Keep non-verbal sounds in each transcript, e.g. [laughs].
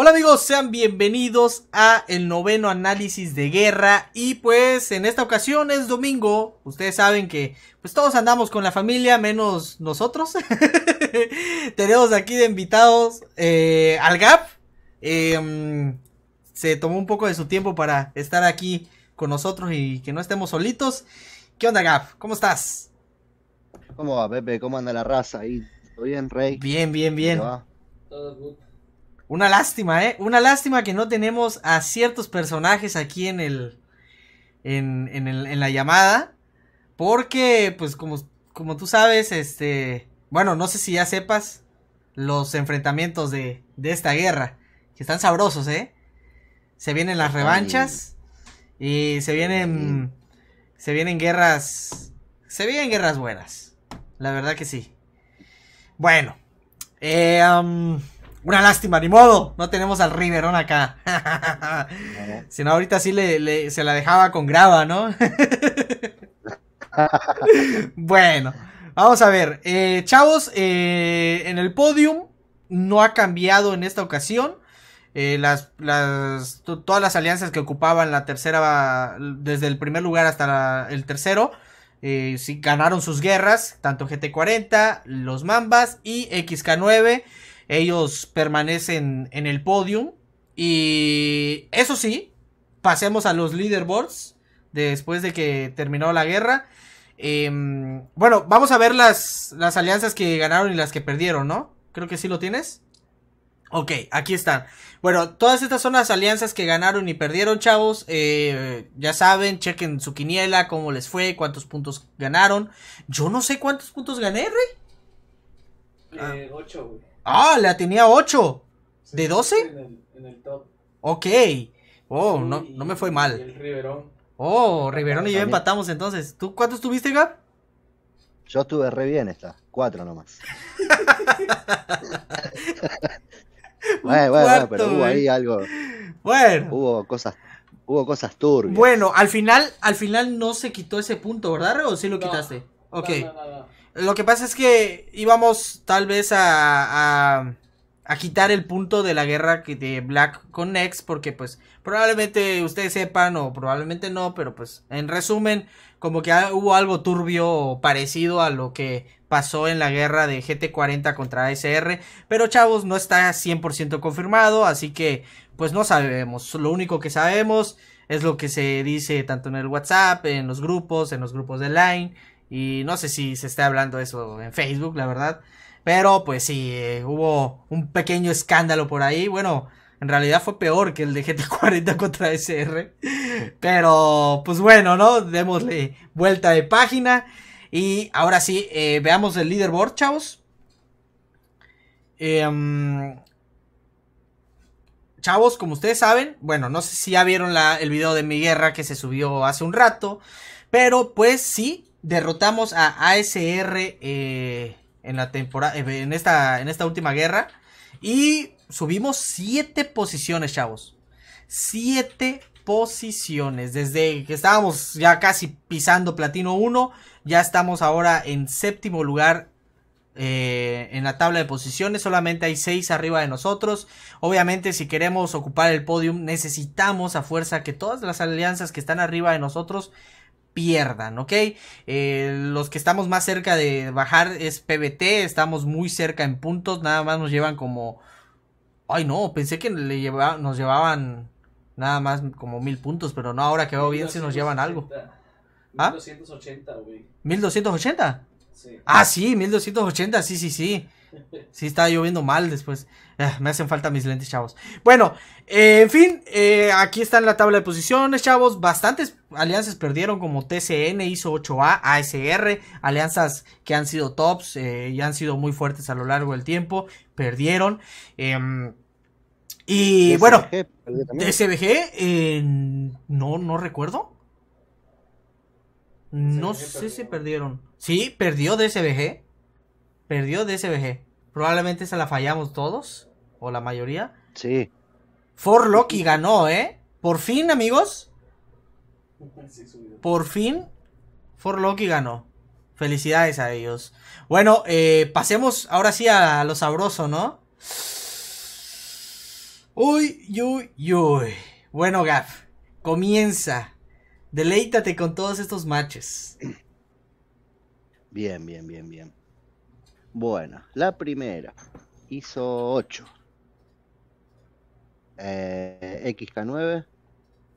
Hola amigos, sean bienvenidos a el noveno análisis de guerra y pues en esta ocasión es domingo, ustedes saben que pues todos andamos con la familia menos nosotros, [laughs] tenemos aquí de invitados eh, al GAP, em, se tomó un poco de su tiempo para estar aquí con nosotros y que no estemos solitos. ¿Qué onda GAP? ¿Cómo estás? ¿Cómo va Pepe? ¿Cómo anda la raza ahí? ¿Todo bien, Rey? Bien, bien, bien. Todo una lástima, ¿eh? Una lástima que no tenemos a ciertos personajes aquí en el... En, en, en la llamada. Porque, pues como, como tú sabes, este... Bueno, no sé si ya sepas los enfrentamientos de, de esta guerra. Que están sabrosos, ¿eh? Se vienen las revanchas. Y se vienen... Se vienen guerras... Se vienen guerras buenas. La verdad que sí. Bueno. Eh... Una lástima, ni modo. No tenemos al Riverón acá. sino ahorita sí le, se la dejaba con grava, ¿no? [laughs] bueno, vamos a ver. Eh, chavos, eh, en el podium no ha cambiado en esta ocasión. Eh, las, todas las alianzas que ocupaban la tercera, desde el primer lugar hasta el tercero, ganaron sus guerras, tanto GT40, los Mambas y XK9. Ellos permanecen en el podium. Y eso sí, pasemos a los leaderboards después de que terminó la guerra. Em, bueno, vamos a ver las, las alianzas que ganaron y las que perdieron, ¿no? Creo que sí lo tienes. Ok, aquí están. Bueno, todas estas son las alianzas que ganaron y perdieron, chavos. Eh, ya saben, chequen su quiniela, cómo les fue, cuántos puntos ganaron. Yo no sé cuántos puntos gané, Rey. Eh, ocho, Ah, la tenía 8. ¿De 12? En el, top. Ok. Oh, no, no me fue mal. el Riverón. Oh, Riverón y yo empatamos entonces. ¿Tú cuántos estuviste, Gap? Yo estuve re bien esta, cuatro nomás. [laughs] bueno, bueno, pero hubo ahí algo. Bueno. Hubo cosas, hubo cosas turbias. Bueno, al final, al final no se quitó ese punto, ¿verdad? ¿O sí lo quitaste? ok. Lo que pasa es que íbamos tal vez a, a, quitar el punto de la guerra de Black con Nex, porque pues probablemente ustedes sepan o probablemente no, pero pues en resumen, como que hubo algo turbio parecido a lo que pasó en la guerra de GT40 contra ASR, pero chavos, no está 100% confirmado, así que pues no sabemos, lo único que sabemos es lo que se dice tanto en el WhatsApp, en los grupos, en los grupos de Line y no sé si se está hablando eso en Facebook, la verdad. Pero pues sí, eh, hubo un pequeño escándalo por ahí. Bueno, en realidad fue peor que el de GT40 contra SR. Pero pues bueno, ¿no? Démosle vuelta de página. Y ahora sí, eh, veamos el leaderboard, chavos. Em, chavos, como ustedes saben, bueno, no sé si ya vieron el video de mi guerra que se subió hace un rato. Pero pues sí, derrotamos a ASR eh, en la temporada, eh, en esta, en esta última guerra. Y subimos 7 posiciones, chavos. 7 posiciones. Desde que estábamos ya casi pisando platino 1, ya estamos ahora en séptimo lugar eh, en la tabla de posiciones. Solamente hay 6 arriba de nosotros. Obviamente, si queremos ocupar el podium, necesitamos a fuerza que todas las alianzas que están arriba de nosotros pierdan, ¿ok? Eh, los que estamos más cerca de bajar es PBT, estamos muy cerca en puntos, nada más nos llevan como... Ay no, pensé que le nos llevaban nada más como mil puntos, pero no, ahora que veo bien si nos llevan algo. 1280, ¿Ah? güey. ¿1280? Sí. Ah, sí, 1280, sí, sí, sí si estaba lloviendo mal después. Ah, me hacen falta mis lentes, chavos. Bueno, eh, en fin, eh, aquí está la tabla de posiciones, chavos. Bastantes alianzas perdieron, como TCN hizo 8A, ASR, alianzas que han sido tops eh, y han sido muy fuertes a lo largo del tiempo, perdieron. Em, y bueno, SBG, no, no recuerdo. No sé si perdieron. Sí, perdió de SBG perdió de SBG. Probablemente se la fallamos todos, o la mayoría. Sí. For Loki ganó, ¿eh? Por fin, amigos. Por fin, For Loki ganó. Felicidades a ellos. Bueno, eh, pasemos ahora sí a lo sabroso, ¿no? Uy, uy, uy. Bueno, Gaf, comienza. Deleítate con todos estos matches. Bien, bien, bien, bien. Bueno, la primera hizo 8. Eh, XK9.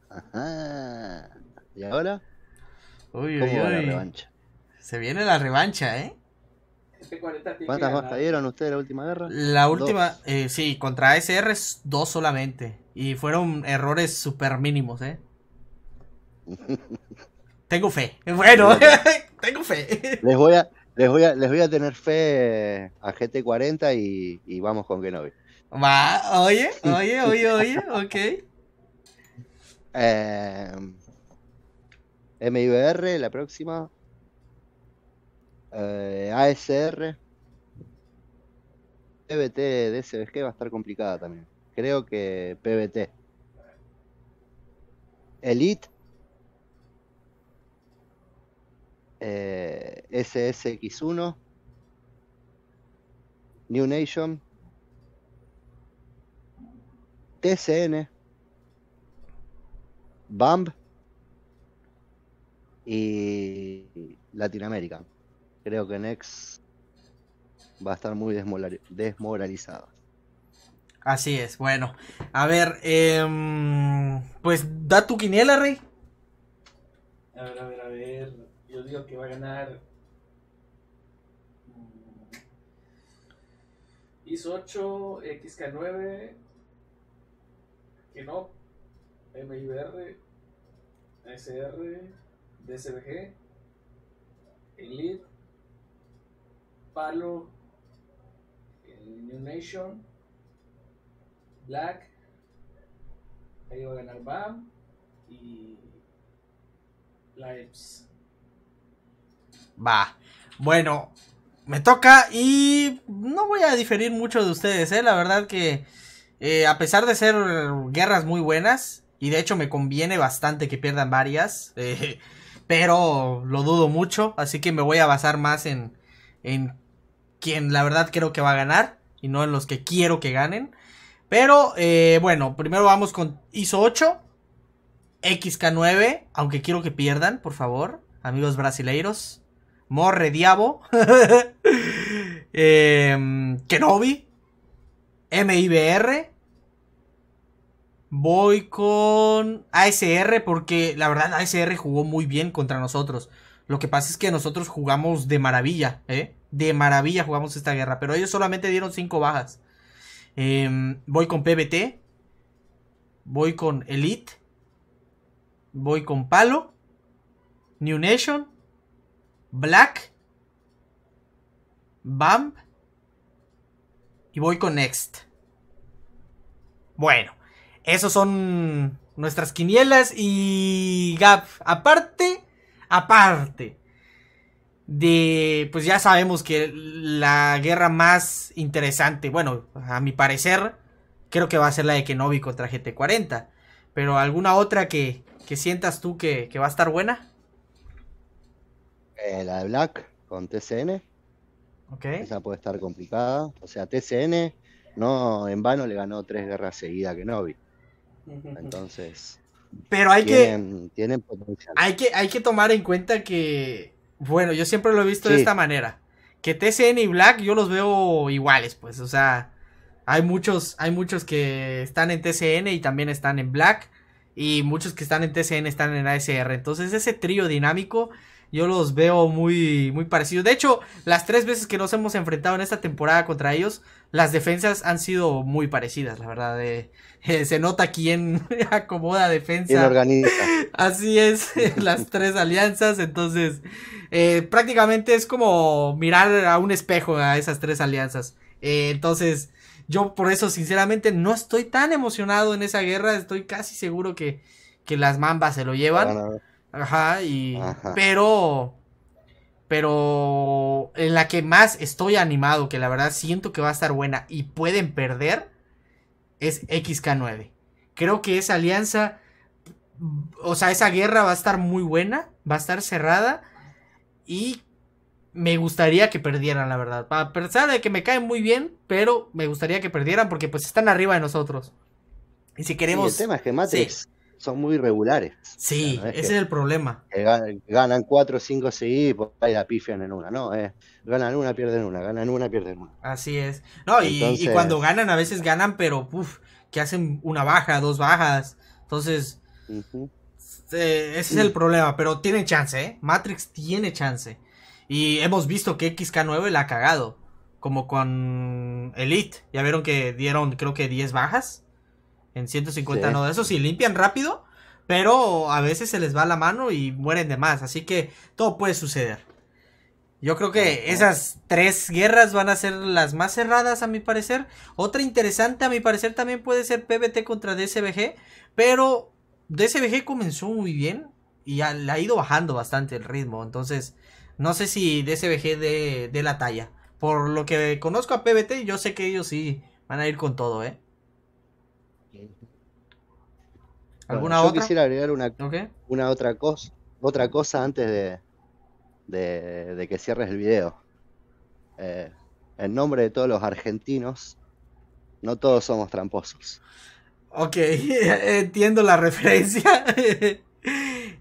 Ajá. ¿Y ahora? Uy, uy, uy. Se viene la revancha, ¿eh? Este ¿Cuántas cayeron ustedes la última guerra? La última, eh, sí, contra SR dos solamente. Y fueron errores super mínimos, ¿eh? [laughs] tengo fe. [laughs] Bueno, [laughs] tengo fe. Les voy a, les, voy a, tener fe a GT40 y, vamos con Kenobi. oye, oye, oye, oye, ok. Eh, MIBR, la próxima. Eh, ASR. PBT de va a estar complicada también. Creo que PBT. Elite SSX1, New Nation, TCN, BAMB y Latinoamérica. Creo que Next va a estar muy desmoralizado. Así es, bueno. A ver, em, pues da tu quiniela, Rey. A ver, a ver, a ver. Yo digo que va a ganar X8, XK9, no, MIBR, SR, DSBG, Elite, Palo, New Nation, Black, ahí va a ganar BAM y Lives. Va. Bueno, me toca y no voy a diferir mucho de ustedes, ¿eh? La verdad que eh, a pesar de ser guerras muy buenas, y de hecho me conviene bastante que pierdan varias, [laughs] eh, pero lo dudo mucho, así que me voy a basar más en, quien la verdad creo que va a ganar y no en los que quiero que ganen. Pero eh, bueno, primero vamos con ISO 8, XK9, aunque quiero que pierdan, por favor, amigos brasileiros. Morre Diabo, [laughs] em, Kenobi, MIBR. Voy con ASR porque la verdad ASR jugó muy bien contra nosotros. Lo que pasa es que nosotros jugamos de maravilla, ¿eh? De maravilla jugamos esta guerra, pero ellos solamente dieron 5 bajas. Em, voy con PBT. Voy con Elite. Voy con Palo. New Nation. Black, Bump y voy con Next. Bueno, esos son nuestras quinielas y Gap. Aparte, aparte de, pues ya sabemos que la guerra más interesante, bueno, a mi parecer, creo que va a ser la de Kenobi contra GT40. Pero alguna otra que, que sientas tú que va a estar buena. Eh, la de Black con TCN. Okay. Esa puede estar complicada. O sea, TCN no en vano le ganó tres guerras seguidas a vi, Entonces. Pero hay que. Tienen potencial. Hay que, hay que tomar en cuenta que. Bueno, yo siempre lo he visto de esta manera. Que TCN y Black yo los veo iguales, pues. O sea. Hay muchos, hay muchos que están en TCN y también están en Black. Y muchos que están en TCN están en ASR. Entonces ese trío dinámico yo los veo muy, muy parecidos. De hecho, las tres veces que nos hemos enfrentado en esta temporada contra ellos, las defensas han sido muy parecidas, la verdad. Eh. Eh, se nota quién [laughs] acomoda defensa. organiza. [laughs] Así es, las tres alianzas. Entonces, eh, prácticamente es como mirar a un espejo a esas tres alianzas. entonces, yo por eso, sinceramente, no estoy tan emocionado en esa guerra. Estoy casi seguro que, que las mambas se lo llevan. Ajá, y. Pero. Pero. En la que más estoy animado, que la verdad siento que va a estar buena y pueden perder, es XK9. Creo que esa alianza. O sea, esa guerra va a estar muy buena, va a estar cerrada. Y me gustaría que perdieran, la verdad. A pesar de que me caen muy bien, pero me gustaría que perdieran porque pues están arriba de nosotros. Y si queremos son muy irregulares. Sí, ese es el problema. Ganan, cuatro cinco seguidos pues y por ahí la pifian en una, ¿no? ganan una, pierden una, ganan una, pierden una. Así es. No, y, cuando ganan, a veces ganan, pero que hacen una baja, dos bajas. Entonces, eh, ese es el mm. problema, pero tiene chance, ¿eh? Matrix tiene chance. Y hemos visto que XK9 la ha cagado. Como con Elite. Ya vieron que dieron, creo que 10 bajas. En 150 no. nodos. Eso sí, limpian rápido, pero a veces se les va la mano y mueren de más. Así que todo puede suceder. Yo creo que esas tres guerras van a ser las más cerradas a mi parecer. Otra interesante a mi parecer también puede ser PBT contra DSBG. Pero DSBG comenzó muy bien y ha, ido bajando bastante el ritmo. Entonces no sé si DSBG de, de la talla. Por lo que conozco a PBT yo sé que ellos sí van a ir con todo, ¿eh? yo quisiera agregar una, otra, cosa otra cosa antes de, de, que cierres el video. Eh, en nombre de todos los argentinos, no todos somos tramposos. Ok, [laughs] entiendo la referencia.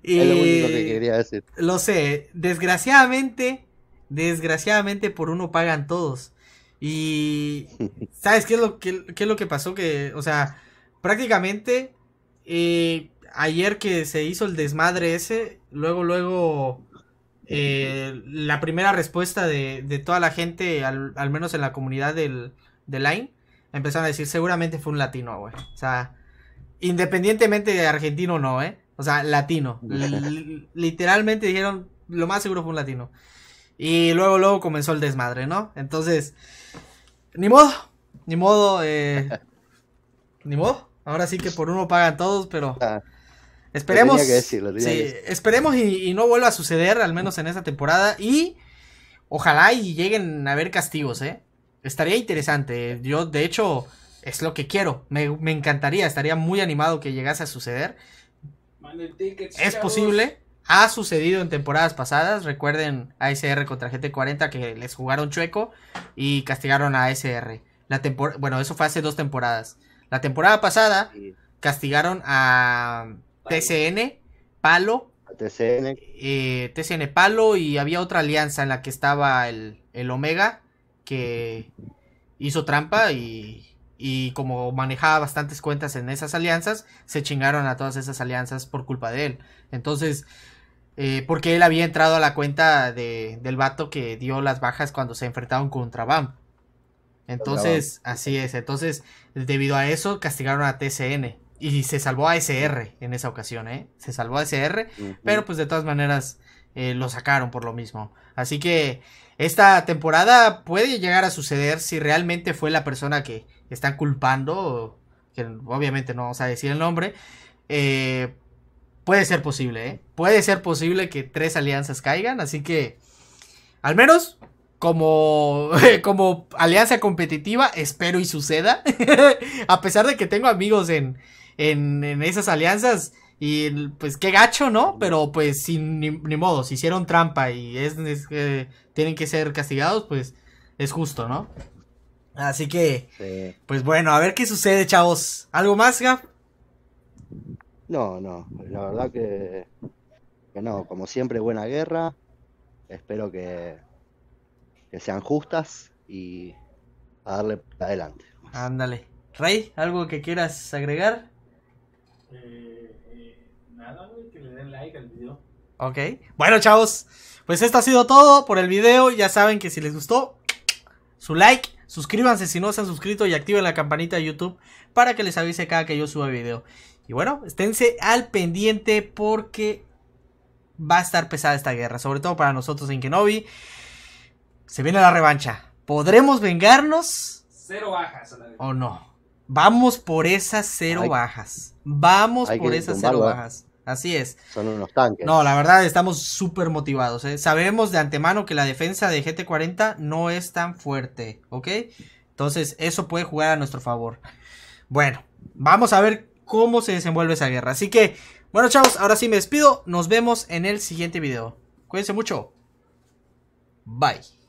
y [laughs] es lo único que quería decir. Lo sé, desgraciadamente, desgraciadamente por uno pagan todos. Y [laughs] ¿sabes qué es lo que, qué es lo que pasó? Que, o sea, prácticamente y ayer que se hizo el desmadre ese, luego, luego, eh, la primera respuesta de, toda la gente, al, menos en la comunidad del, de Line, empezaron a decir, seguramente fue un latino, güey. O sea, independientemente de argentino o no, ¿eh? O sea, latino. [laughs] literalmente dijeron, lo más seguro fue un latino. Y luego, luego comenzó el desmadre, ¿no? Entonces, ni modo, ni modo, eh, [laughs] ni modo. Ahora sí que por uno pagan todos, pero... Ah, esperemos, esperemos y, no vuelva a suceder, al menos en esta temporada. Y ojalá y lleguen a ver castigos, ¿eh? Estaría interesante. ¿eh? Yo, de hecho, es lo que quiero. Me, encantaría, estaría muy animado que llegase a suceder. es posible. Ha sucedido en temporadas pasadas. Recuerden ASR contra GT40 que les jugaron chueco y castigaron a ASR. La bueno, eso fue hace dos temporadas. La temporada pasada castigaron a TCN, Palo. A TCN. Eh, Palo y había otra alianza en la que estaba el, Omega que hizo trampa y, como manejaba bastantes cuentas en esas alianzas, se chingaron a todas esas alianzas por culpa de él. Entonces, eh, porque él había entrado a la cuenta del vato que dio las bajas cuando se enfrentaron contra BAM. Entonces, así es. Entonces, debido a eso, castigaron a TCN. Y se salvó a SR en esa ocasión, ¿eh? Se salvó a SR, pero pues de todas maneras eh, lo sacaron por lo mismo. Así que esta temporada puede llegar a suceder si realmente fue la persona que están culpando, que obviamente no vamos a decir el nombre. Eh, puede ser posible, ¿eh? Puede ser posible que tres alianzas caigan, así que al menos como, [laughs] como alianza competitiva, espero y suceda. [laughs] a pesar de que tengo amigos en, en, esas alianzas. Y pues qué gacho, ¿no? Pero pues sin ni, modo, si hicieron trampa y es, eh, tienen que ser castigados, pues es justo, ¿no? Así que, pues bueno, a ver qué sucede, chavos. ¿Algo más, Gaf? No, no, la verdad que, que no, como siempre, buena guerra. Espero que que sean justas y darle adelante. Ándale. Rey, ¿algo que quieras agregar? Eh, eh, nada, que le den like al video. Ok. Bueno, chavos, pues esto ha sido todo por el video. Ya saben que si les gustó, su like, suscríbanse si no se han suscrito y activen la campanita de YouTube para que les avise cada que yo suba video. Y bueno, esténse al pendiente porque va a estar pesada esta guerra, sobre todo para nosotros en Kenobi. Se viene la revancha. ¿Podremos vengarnos? Cero bajas. ¿O no? Vamos por esas cero bajas. Vamos por esas cero ¿eh? bajas. Así es. Son unos tanques. No, la verdad estamos súper motivados. ¿eh? Sabemos de antemano que la defensa de GT40 no es tan fuerte, ¿ok? Entonces eso puede jugar a nuestro favor. Bueno, vamos a ver cómo se desenvuelve esa guerra. Así que, bueno chavos, ahora sí me despido. Nos vemos en el siguiente video. Cuídense mucho. Bye.